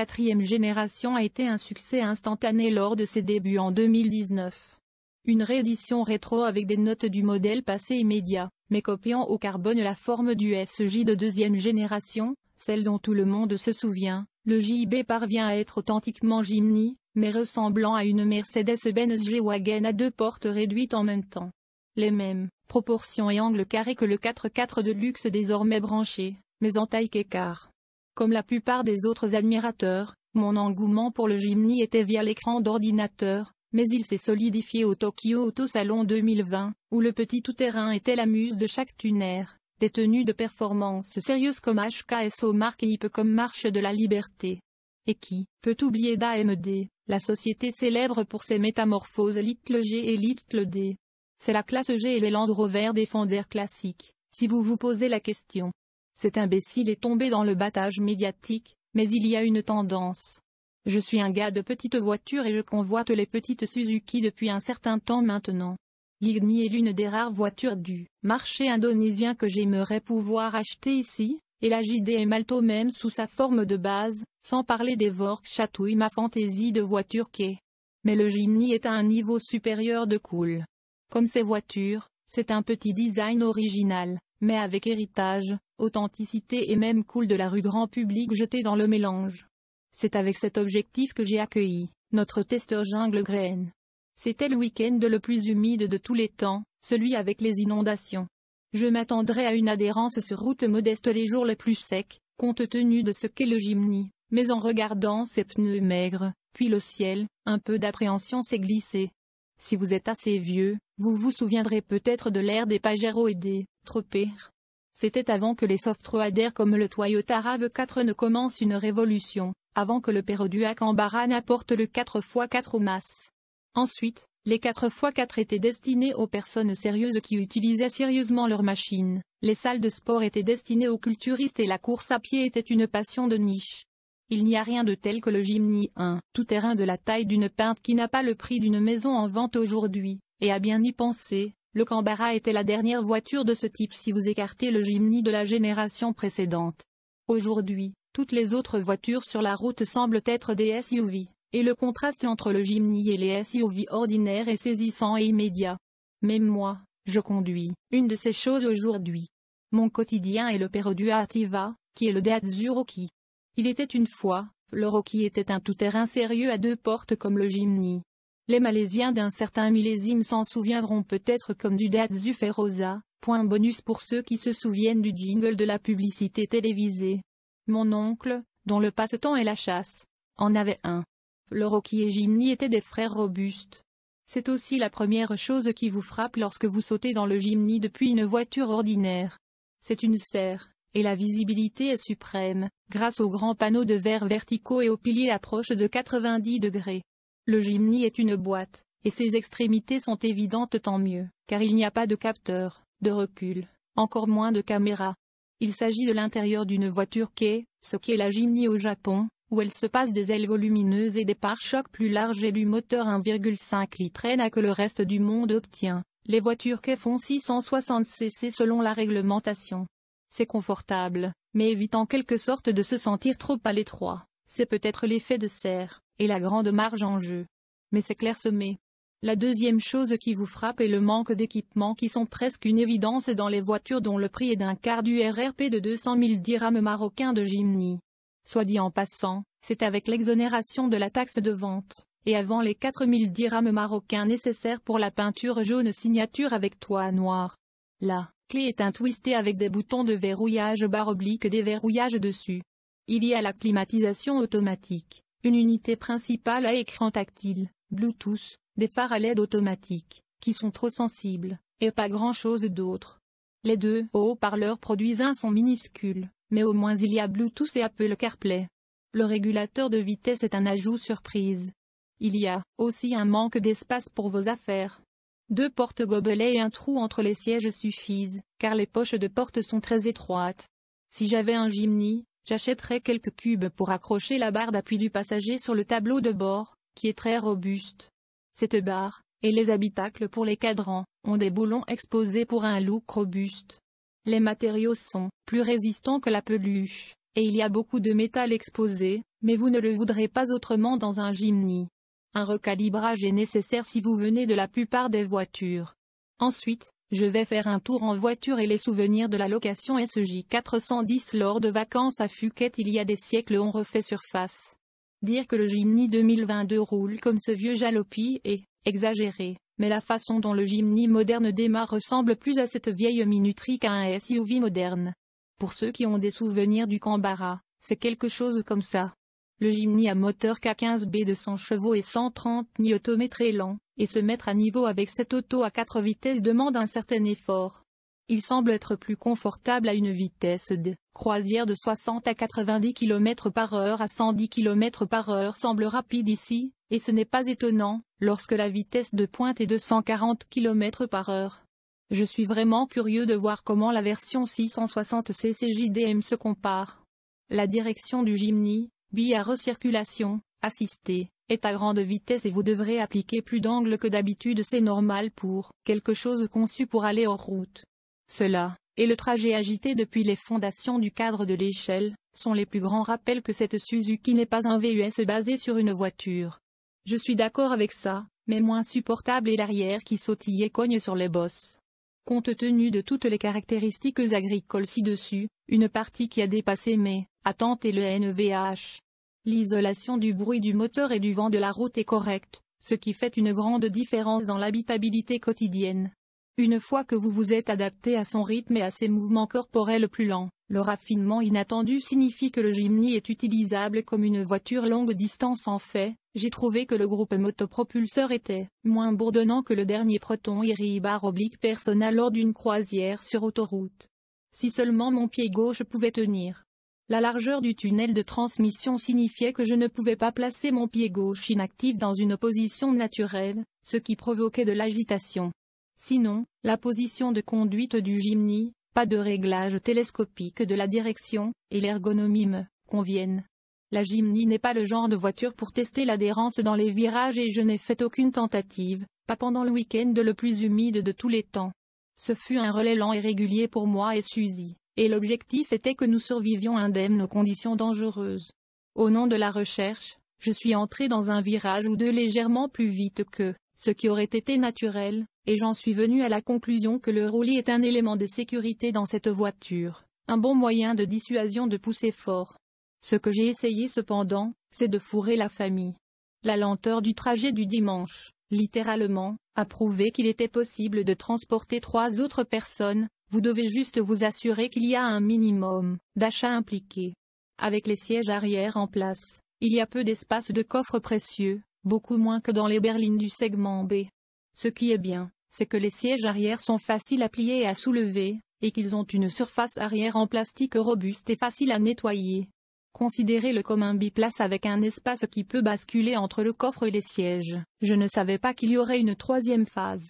quatrième génération a été un succès instantané lors de ses débuts en 2019. Une réédition rétro avec des notes du modèle passé immédiat, mais copiant au carbone la forme du SJ de deuxième génération, celle dont tout le monde se souvient, le JB parvient à être authentiquement Jimny, mais ressemblant à une Mercedes-Benz G-Wagen à deux portes réduites en même temps. Les mêmes proportions et angles carrés que le 4x4 de luxe désormais branché, mais en taille qu'écart. Comme la plupart des autres admirateurs, mon engouement pour le Jimny était via l'écran d'ordinateur, mais il s'est solidifié au Tokyo Auto Salon 2020, où le petit tout-terrain était la muse de chaque tuner, des tenues de performance sérieuses comme HKSO marque hip comme Marche de la Liberté. Et qui peut oublier d'AMD, la société célèbre pour ses métamorphoses Little G et Little D. C'est la classe G et les Land Rover des classiques, si vous vous posez la question. Cet imbécile est tombé dans le battage médiatique, mais il y a une tendance. Je suis un gars de petite voitures et je convoite les petites Suzuki depuis un certain temps maintenant. L'Igni est l'une des rares voitures du marché indonésien que j'aimerais pouvoir acheter ici, et la JDM malto même sous sa forme de base, sans parler des Vork chatouille ma fantaisie de voiture qu'est. Mais le Jimny est à un niveau supérieur de cool. Comme ces voitures, c'est un petit design original, mais avec héritage, authenticité et même cool de la rue grand public jeté dans le mélange. C'est avec cet objectif que j'ai accueilli notre testeur jungle grain. C'était le week-end le plus humide de tous les temps, celui avec les inondations. Je m'attendrais à une adhérence sur route modeste les jours les plus secs, compte tenu de ce qu'est le gymnie, mais en regardant ces pneus maigres, puis le ciel, un peu d'appréhension s'est glissée. Si vous êtes assez vieux, vous vous souviendrez peut-être de l'ère des Pajero et des C'était avant que les software comme le Toyota RAV4 ne commencent une révolution, avant que le Perodua en Barane apporte le 4x4 aux masses. Ensuite, les 4x4 étaient destinés aux personnes sérieuses qui utilisaient sérieusement leurs machines, les salles de sport étaient destinées aux culturistes et la course à pied était une passion de niche. Il n'y a rien de tel que le 1, tout terrain de la taille d'une pinte qui n'a pas le prix d'une maison en vente aujourd'hui, et à bien y penser, le Kambara était la dernière voiture de ce type si vous écartez le Jimny de la génération précédente. Aujourd'hui, toutes les autres voitures sur la route semblent être des SUV, et le contraste entre le Jimny et les SUV ordinaires est saisissant et immédiat. Même moi, je conduis une de ces choses aujourd'hui. Mon quotidien est le Perodua Ativa, qui est le Datsuroki. Il était une fois, le Rocky était un tout-terrain sérieux à deux portes comme le Jimny. Les Malaisiens d'un certain millésime s'en souviendront peut-être comme du et Rosa, point bonus pour ceux qui se souviennent du jingle de la publicité télévisée. Mon oncle, dont le passe-temps est la chasse, en avait un. Le Loroki et Jimny étaient des frères robustes. C'est aussi la première chose qui vous frappe lorsque vous sautez dans le Jimny depuis une voiture ordinaire. C'est une serre, et la visibilité est suprême, grâce aux grands panneaux de verre verticaux et aux piliers approche de 90 degrés. Le gymni est une boîte, et ses extrémités sont évidentes tant mieux, car il n'y a pas de capteur, de recul, encore moins de caméra. Il s'agit de l'intérieur d'une voiture quai, ce qu'est la gymnie au Japon, où elle se passe des ailes volumineuses et des pare-chocs plus larges et du moteur 1,5 litre NA que le reste du monde obtient. Les voitures quai font 660 cc selon la réglementation. C'est confortable, mais évite en quelque sorte de se sentir trop à l'étroit. C'est peut-être l'effet de serre, et la grande marge en jeu. Mais c'est clairsemé. La deuxième chose qui vous frappe est le manque d'équipements qui sont presque une évidence dans les voitures dont le prix est d'un quart du RRP de 200 000 dirhams marocains de Jimny. Soit dit en passant, c'est avec l'exonération de la taxe de vente, et avant les 4 000 dirhams marocains nécessaires pour la peinture jaune signature avec toit noir. Là, clé est un twisté avec des boutons de verrouillage barre oblique des verrouillages dessus. Il y a la climatisation automatique, une unité principale à écran tactile, Bluetooth, des phares à LED automatiques, qui sont trop sensibles, et pas grand chose d'autre. Les deux haut-parleurs produisent un son minuscule, mais au moins il y a Bluetooth et Apple CarPlay. Le régulateur de vitesse est un ajout surprise. Il y a aussi un manque d'espace pour vos affaires. Deux portes gobelets et un trou entre les sièges suffisent, car les poches de porte sont très étroites. Si j'avais un gymnie, j'achèterais quelques cubes pour accrocher la barre d'appui du passager sur le tableau de bord, qui est très robuste. Cette barre, et les habitacles pour les cadrans, ont des boulons exposés pour un look robuste. Les matériaux sont plus résistants que la peluche, et il y a beaucoup de métal exposé, mais vous ne le voudrez pas autrement dans un gymnie. Un recalibrage est nécessaire si vous venez de la plupart des voitures. Ensuite, je vais faire un tour en voiture et les souvenirs de la location SJ 410 lors de vacances à Phuket il y a des siècles ont refait surface. Dire que le Jimny 2022 roule comme ce vieux Jalopy est exagéré, mais la façon dont le Jimny moderne démarre ressemble plus à cette vieille minuterie qu'à un SUV moderne. Pour ceux qui ont des souvenirs du Canberra, c'est quelque chose comme ça le Jimny à moteur K15B de 100 chevaux et 130 Nm est lent, et se mettre à niveau avec cette auto à 4 vitesses demande un certain effort. Il semble être plus confortable à une vitesse de croisière de 60 à 90 km par heure à 110 km par heure semble rapide ici, et ce n'est pas étonnant, lorsque la vitesse de pointe est de 140 km par heure. Je suis vraiment curieux de voir comment la version 660 CCJDM se compare. La direction du Jimny, bille à recirculation, assistée, est à grande vitesse et vous devrez appliquer plus d'angle que d'habitude c'est normal pour quelque chose conçu pour aller hors route. Cela, et le trajet agité depuis les fondations du cadre de l'échelle, sont les plus grands rappels que cette Suzuki n'est pas un VUS basé sur une voiture. Je suis d'accord avec ça, mais moins supportable est l'arrière qui sautille et cogne sur les bosses. Compte tenu de toutes les caractéristiques agricoles ci-dessus, une partie qui a dépassé mes attentes est le NVH. L'isolation du bruit du moteur et du vent de la route est correcte, ce qui fait une grande différence dans l'habitabilité quotidienne. Une fois que vous vous êtes adapté à son rythme et à ses mouvements corporels plus lents, le raffinement inattendu signifie que le Jimny est utilisable comme une voiture longue distance en fait, j'ai trouvé que le groupe motopropulseur était moins bourdonnant que le dernier proton Iri oblique Persona lors d'une croisière sur autoroute. Si seulement mon pied gauche pouvait tenir. La largeur du tunnel de transmission signifiait que je ne pouvais pas placer mon pied gauche inactif dans une position naturelle, ce qui provoquait de l'agitation. Sinon, la position de conduite du gymnie, pas de réglage télescopique de la direction, et l'ergonomie me conviennent. La Jimny n'est pas le genre de voiture pour tester l'adhérence dans les virages et je n'ai fait aucune tentative, pas pendant le week-end le plus humide de tous les temps. Ce fut un relais lent et régulier pour moi et Suzy, et l'objectif était que nous survivions indemnes aux conditions dangereuses. Au nom de la recherche, je suis entré dans un virage ou deux légèrement plus vite que, ce qui aurait été naturel, et j'en suis venu à la conclusion que le roulis est un élément de sécurité dans cette voiture, un bon moyen de dissuasion de pousser fort, ce que j'ai essayé cependant, c'est de fourrer la famille. La lenteur du trajet du dimanche, littéralement, a prouvé qu'il était possible de transporter trois autres personnes, vous devez juste vous assurer qu'il y a un minimum d'achats impliqués. Avec les sièges arrière en place, il y a peu d'espace de coffre précieux, beaucoup moins que dans les berlines du segment B. Ce qui est bien, c'est que les sièges arrière sont faciles à plier et à soulever, et qu'ils ont une surface arrière en plastique robuste et facile à nettoyer. Considérez le comme un biplace avec un espace qui peut basculer entre le coffre et les sièges. Je ne savais pas qu'il y aurait une troisième phase.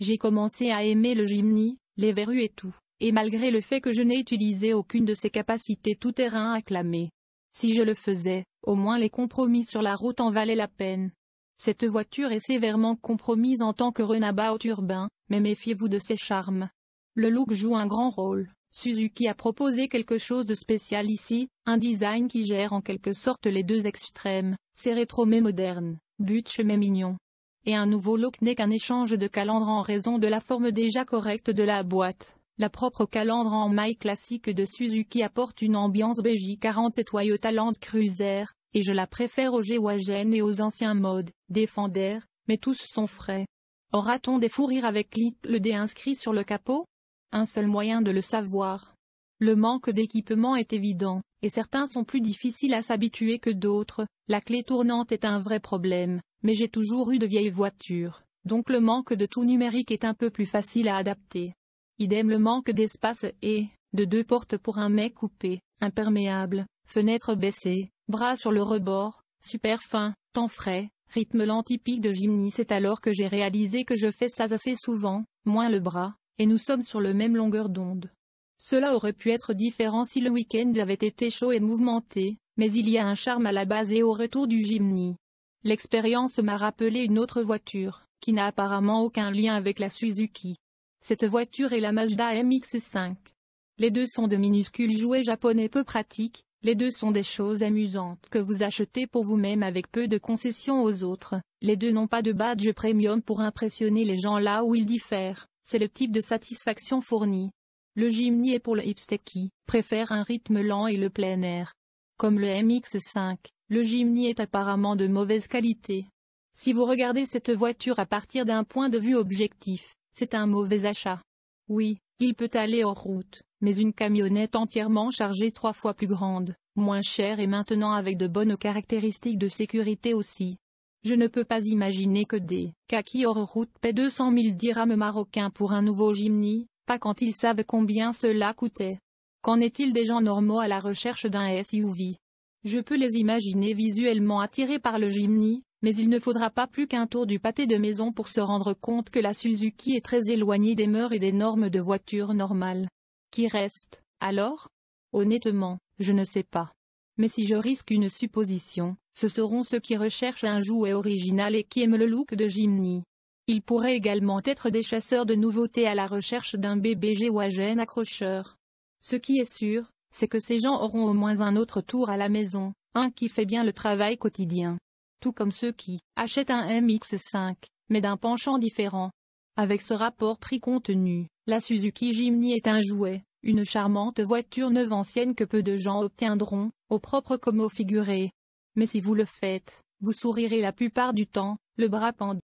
J'ai commencé à aimer le gymni, les verrues et tout, et malgré le fait que je n'ai utilisé aucune de ses capacités tout-terrain acclamées. Si je le faisais, au moins les compromis sur la route en valaient la peine. Cette voiture est sévèrement compromise en tant que renabat urbain, mais méfiez-vous de ses charmes. Le look joue un grand rôle. Suzuki a proposé quelque chose de spécial ici, un design qui gère en quelque sorte les deux extrêmes, c'est rétro mais moderne, butch mais mignon. Et un nouveau look n'est qu'un échange de calandres en raison de la forme déjà correcte de la boîte. La propre calandre en maille classique de Suzuki apporte une ambiance BJ40 et Toyota Land Cruiser, et je la préfère aux g et aux anciens modes, Defender, mais tous sont frais. Aura-t-on des fous rires avec le dé inscrit sur le capot un seul moyen de le savoir. Le manque d'équipement est évident, et certains sont plus difficiles à s'habituer que d'autres, la clé tournante est un vrai problème, mais j'ai toujours eu de vieilles voitures, donc le manque de tout numérique est un peu plus facile à adapter. Idem le manque d'espace et, de deux portes pour un mec coupé, imperméable, fenêtre baissée, bras sur le rebord, super fin, temps frais, rythme lent typique de Jimny c'est alors que j'ai réalisé que je fais ça assez souvent, moins le bras, et nous sommes sur le même longueur d'onde. Cela aurait pu être différent si le week-end avait été chaud et mouvementé, mais il y a un charme à la base et au retour du Jimny. L'expérience m'a rappelé une autre voiture, qui n'a apparemment aucun lien avec la Suzuki. Cette voiture est la Mazda MX-5. Les deux sont de minuscules jouets japonais peu pratiques, les deux sont des choses amusantes que vous achetez pour vous-même avec peu de concessions aux autres, les deux n'ont pas de badge premium pour impressionner les gens là où ils diffèrent. C'est le type de satisfaction fournie. Le Jimny est pour le hipster qui préfère un rythme lent et le plein air. Comme le MX-5, le Jimny est apparemment de mauvaise qualité. Si vous regardez cette voiture à partir d'un point de vue objectif, c'est un mauvais achat. Oui, il peut aller hors route, mais une camionnette entièrement chargée trois fois plus grande, moins chère et maintenant avec de bonnes caractéristiques de sécurité aussi, je ne peux pas imaginer que des kaki route paient 200 000 dirhams marocains pour un nouveau Jimny, pas quand ils savent combien cela coûtait. Qu'en est-il des gens normaux à la recherche d'un SUV Je peux les imaginer visuellement attirés par le Jimny, mais il ne faudra pas plus qu'un tour du pâté de maison pour se rendre compte que la Suzuki est très éloignée des mœurs et des normes de voiture normale. Qui reste, alors Honnêtement, je ne sais pas. Mais si je risque une supposition, ce seront ceux qui recherchent un jouet original et qui aiment le look de Jimny. Ils pourraient également être des chasseurs de nouveautés à la recherche d'un BBG ou accrocheur. Ce qui est sûr, c'est que ces gens auront au moins un autre tour à la maison, un qui fait bien le travail quotidien. Tout comme ceux qui achètent un MX5, mais d'un penchant différent. Avec ce rapport prix-contenu, la Suzuki Jimny est un jouet, une charmante voiture neuve ancienne que peu de gens obtiendront, au propre comme au figuré. Mais si vous le faites, vous sourirez la plupart du temps, le bras pendu.